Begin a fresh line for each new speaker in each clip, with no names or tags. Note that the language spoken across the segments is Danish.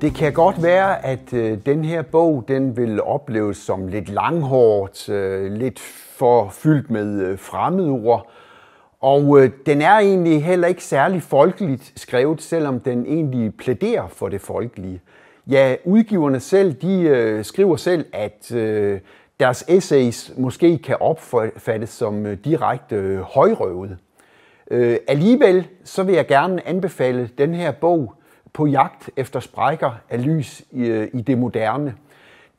Det kan godt være, at øh, den her bog den vil opleves som lidt langhårdt, øh, lidt for fyldt med øh, fremmedord. Og den er egentlig heller ikke særlig folkeligt skrevet, selvom den egentlig plæderer for det folkelige. Ja, udgiverne selv, de skriver selv, at deres essays måske kan opfattes som direkte højrøvet. alligevel så vil jeg gerne anbefale den her bog, på jagt efter sprækker af lys i, øh, i det moderne.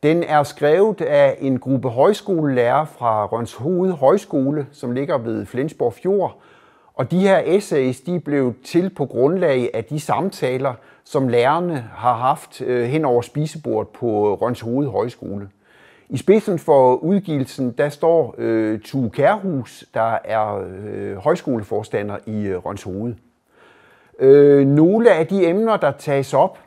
Den er skrevet af en gruppe højskolelærer fra Hoved Højskole, som ligger ved Flensborg Fjord. Og de her essays de blev til på grundlag af de samtaler, som lærerne har haft øh, hen over spisebordet på Hoved Højskole. I spidsen for udgivelsen der står øh, Tue Kærhus, der er øh, højskoleforstander i øh, Hoved. Øh, nogle af de emner, der tages op,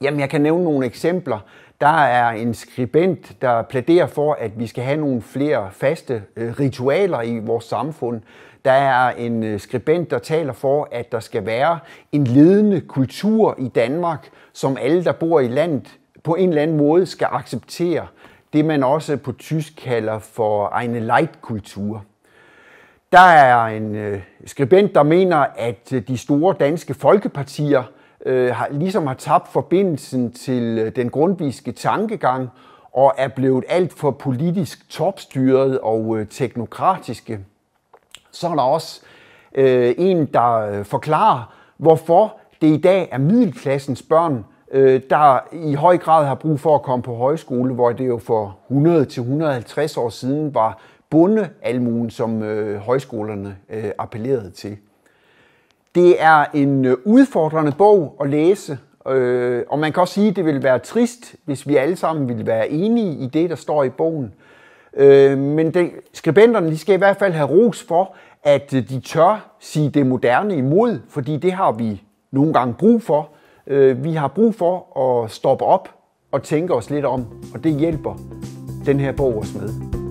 jamen jeg kan nævne nogle eksempler. Der er en skribent, der plæderer for, at vi skal have nogle flere faste øh, ritualer i vores samfund. Der er en øh, skribent, der taler for, at der skal være en ledende kultur i Danmark, som alle, der bor i landet, på en eller anden måde skal acceptere. Det man også på tysk kalder for eine Leitkultur. Der er en øh, skribent, der mener, at øh, de store danske folkepartier øh, har, ligesom har tabt forbindelsen til øh, den grundviske tankegang og er blevet alt for politisk topstyret og øh, teknokratiske. Så er der også øh, en, der øh, forklarer, hvorfor det i dag er middelklassens børn, øh, der i høj grad har brug for at komme på højskole, hvor det jo for 100-150 år siden var bondealmuen, som øh, højskolerne øh, appellerede til. Det er en øh, udfordrende bog at læse, øh, og man kan også sige, at det ville være trist, hvis vi alle sammen ville være enige i det, der står i bogen. Øh, men det, skribenterne de skal i hvert fald have ros for, at øh, de tør sige det moderne imod, fordi det har vi nogle gange brug for. Øh, vi har brug for at stoppe op og tænke os lidt om, og det hjælper den her bog os med.